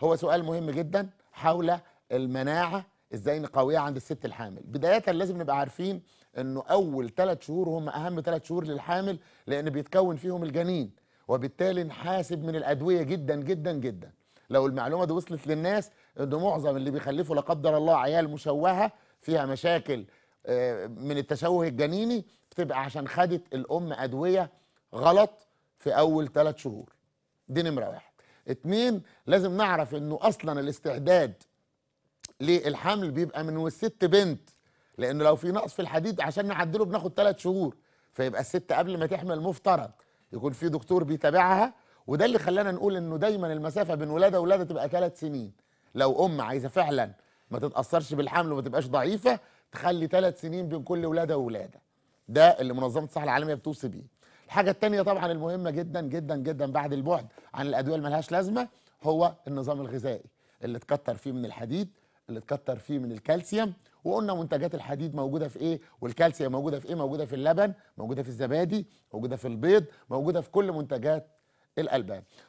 هو سؤال مهم جدا حول المناعه ازاي نقويها عند الست الحامل بدايه لازم نبقى عارفين انه اول ثلاث شهور هم اهم ثلاث شهور للحامل لان بيتكون فيهم الجنين وبالتالي نحاسب من الادويه جدا جدا جدا لو المعلومه دي وصلت للناس ان معظم اللي بيخلفوا لا قدر الله عيال مشوهه فيها مشاكل آه، من التشوه الجنيني بتبقى عشان خدت الام ادويه غلط في اول ثلاث شهور دي نمره واحد اتنين لازم نعرف انه اصلا الاستعداد للحمل بيبقى من الست بنت لان لو في نقص في الحديد عشان نعدله بناخد ثلاث شهور فيبقى الست قبل ما تحمل مفترض يكون في دكتور بيتابعها وده اللي خلانا نقول انه دايما المسافه بين ولاده وولاده تبقى ثلاث سنين لو ام عايزه فعلا ما تتاثرش بالحمل وما تبقاش ضعيفه تخلي ثلاث سنين بين كل ولاده وولاده ده اللي منظمه الصحه العالميه بتوصي بيه الحاجه الثانيه طبعا المهمه جدا جدا جدا بعد البعد عن الادويه اللي ملهاش لازمه هو النظام الغذائي اللي اتكتر فيه من الحديد اللي اتكتر فيه من الكالسيوم وقلنا منتجات الحديد موجوده في ايه والكالسيوم موجوده في ايه موجوده في اللبن موجوده في الزبادي موجوده في البيض موجوده في كل منتجات الالبان